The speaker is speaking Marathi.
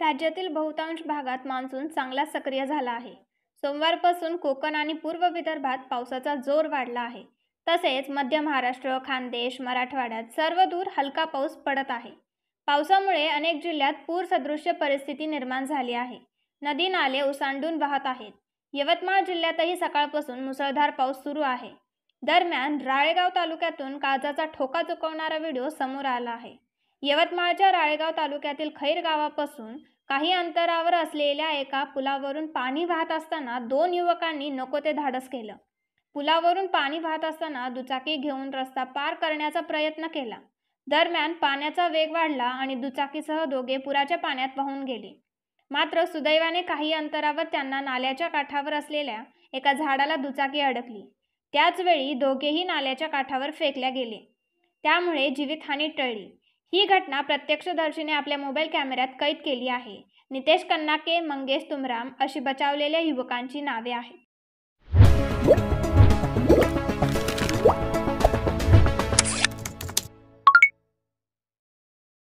राज्यातील बहुतांश भागात मान्सून चांगला सक्रिय झाला आहे सोमवारपासून कोकण आणि पूर्व विदर्भात पावसाचा जोर वाढला आहे तसेच मध्य महाराष्ट्र खानदेश मराठवाड्यात सर्व दूर हलका पाऊस पडत आहे पावसामुळे अनेक जिल्ह्यात पूर परिस्थिती निर्माण झाली आहे नदी नाले ओसांडून वाहत आहेत यवतमाळ जिल्ह्यातही सकाळपासून मुसळधार पाऊस सुरू आहे दरम्यान राळेगाव तालुक्यातून काजाचा ठोका चुकवणारा व्हिडिओ समोर आला आहे यवतमाळच्या राळेगाव तालुक्यातील खैर गावापासून काही अंतरावर असलेल्या एका पुलावरून पाणी वाहत असताना दोन युवकांनी नको ते धाडस केलं पुलावरून पाणी वाहत असताना दुचाकी घेऊन रस्ता पार करण्याचा प्रयत्न केला दरम्यान पाण्याचा वेग वाढला आणि दुचाकीसह दोघे पुराच्या पाण्यात वाहून गेले मात्र सुदैवाने काही अंतरावर त्यांना नाल्याच्या काठावर असलेल्या एका झाडाला दुचाकी अडकली त्याचवेळी दोघेही नाल्याच्या काठावर फेकल्या गेले त्यामुळे जीवितहानी टळली ही घटना प्रत्यक्षदर्शीने आपल्या मोबाईल कॅमेऱ्यात कैद केली आहे नितेश कन्नाके मंगेश तुमराम अशी बचावलेल्या युवकांची नावे आहेत